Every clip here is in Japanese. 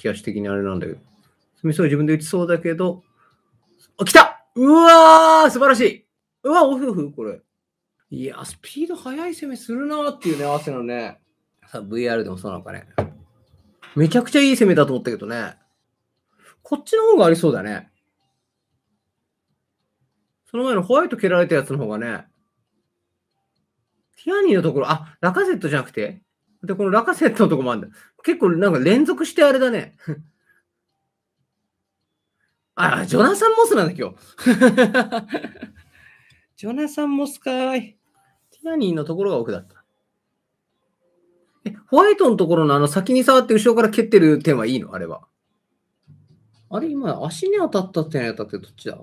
気がし的にあれなんだけど。スミスは自分で打ちそうだけど、あ、来たうわー素晴らしいうわオフフこれ。いや、スピード速い攻めするなーっていうね、合わせのね。さ VR でもそうなのかね。めちゃくちゃいい攻めだと思ったけどね。こっちの方がありそうだね。その前のホワイト蹴られたやつの方がね。ティアニーのところ、あ、ラカゼットじゃなくてで、このラカセットのとこもあるんだ。結構なんか連続してあれだね。あ、ジョナサン・モスなんだ、今日。ジョナサン・モスかーい。ティアニーのところが奥だった。え、ホワイトのところのあの先に触って後ろから蹴ってる点はいいのあれは。あれ今、足に当たった手に当たってどっちだ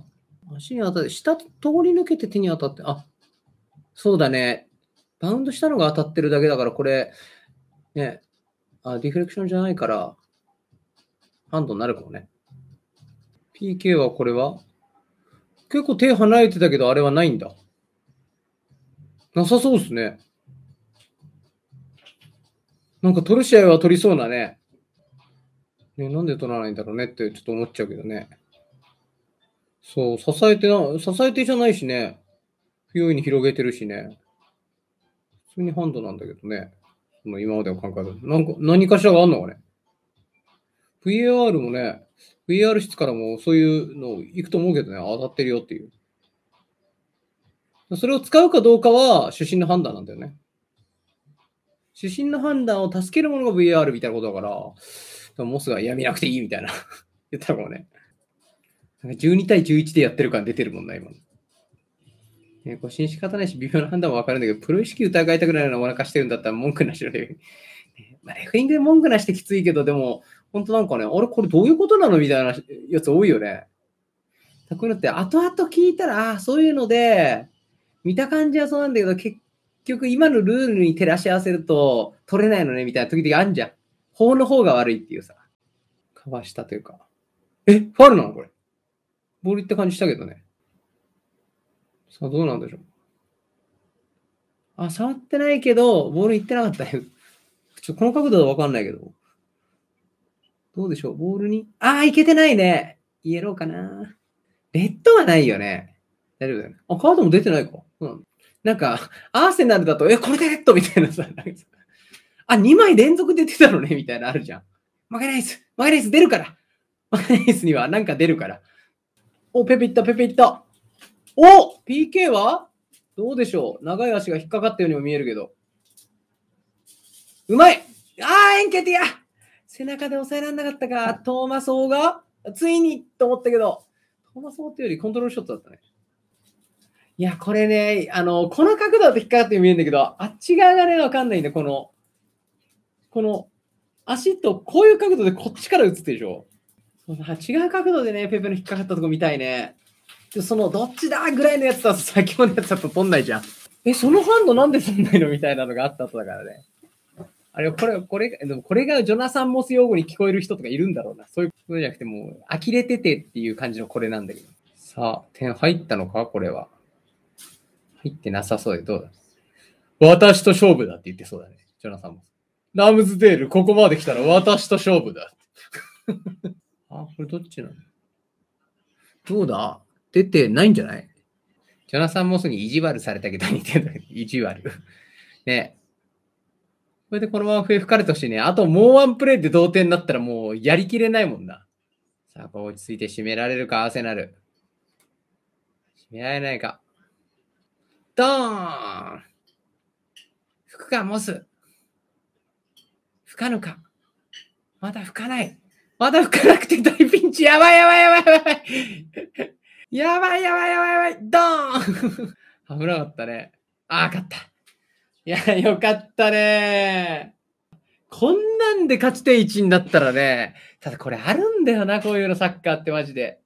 足に当たって、下通り抜けて手に当たって、あ、そうだね。バウンドしたのが当たってるだけだから、これ、ね、あ、ディフレクションじゃないから、ハンドになるかもね。PK はこれは結構手離れてたけど、あれはないんだ。なさそうですね。なんか取る試合は取りそうなね。ね、なんで取らないんだろうねってちょっと思っちゃうけどね。そう、支えてな、支えてじゃないしね。不用意に広げてるしね。普通にハンドなんだけどね。まあ、今までの感覚なんか何かしらがあんのかね。VAR もね、VR 室からもそういうの行くと思うけどね、当たってるよっていう。それを使うかどうかは主審の判断なんだよね。主審の判断を助けるものが VR みたいなことだから、モスがやめなくていいみたいな言ったかもね。12対11でやってる感出てるもんな、ね、今。え誤信仕方ないし、微妙な判断もわかるんだけど、プロ意識疑いたくないのなお腹してるんだったら文句なしのレフまあ、レフェイングで文句なしってきついけど、でも、本当なんかね、あれ、これどういうことなのみたいなやつ多いよね。こういうのって、後々聞いたら、ああ、そういうので、見た感じはそうなんだけど、結局今のルールに照らし合わせると取れないのねみたいな時々あんじゃん。法の方が悪いっていうさ。かわしたというか。え、ファールなのこれ。ボールいった感じしたけどね。さあ、どうなんでしょう。あ、触ってないけど、ボールいってなかったよ。ちょこの角度はわかんないけど。どうでしょうボールに。ああ、いけてないね。イエローかな。レッドはないよね。大丈夫だよね。あ、カードも出てないか。うん。なんか、アーセナルだと、え、これでレッドみたいなさ、なあ、2枚連続で出たのねみたいなあるじゃん。負けないっす。負けないっす。出るから。負けないっすには、なんか出るから。お、ペペいった、ペペいった。お !PK はどうでしょう長い足が引っかかったようにも見えるけど。うまいああ、エンケティア背中で抑えられなかったか。トーマソーが、ついにと思ったけど、トーマソーっていうよりコントロールショットだったね。いや、これね、あの、この角度だと引っかかって見えるんだけど、あっち側がね、わかんないんだ、この、この、足とこういう角度でこっちから打つでしょ。違う角度でね、ペペの引っかかったとこ見たいね。で、その、どっちだぐらいのやつだと先ほどのやつだと取んないじゃん。え、そのハンドなんで取んないのみたいなのがあった後だからね。あれ、これ、これ、でもこれがジョナサン・モス用語に聞こえる人とかいるんだろうな。そういうことじゃなくて、もう、呆れててっていう感じのこれなんだけど。さあ、点入ったのかこれは。入ってなさそうで、どうだ私と勝負だって言ってそうだね。ジョナサン・モス。ラムズデール、ここまで来たら私と勝負だ。あ、これどっちなのどうだ出てないんじゃないジョナサン・モスに意地悪されたけど似てる。意地悪。ね。これでこのまま笛吹かれてほしいね。あともうワンプレーで同点になったらもうやりきれないもんな。さあ、こう落ち着いて締められるか、アーセナル。締められないか。ドーン吹くか、モス。吹かぬか。まだ吹かない。まだ吹かなくて大ピンチ。やばいやばいやばいやばい。やばいやばいやばいやばいドーン 危なかったね。あ、勝った。いや、よかったねこんなんで勝ち点1になったらね、ただこれあるんだよな、こういうのサッカーってマジで。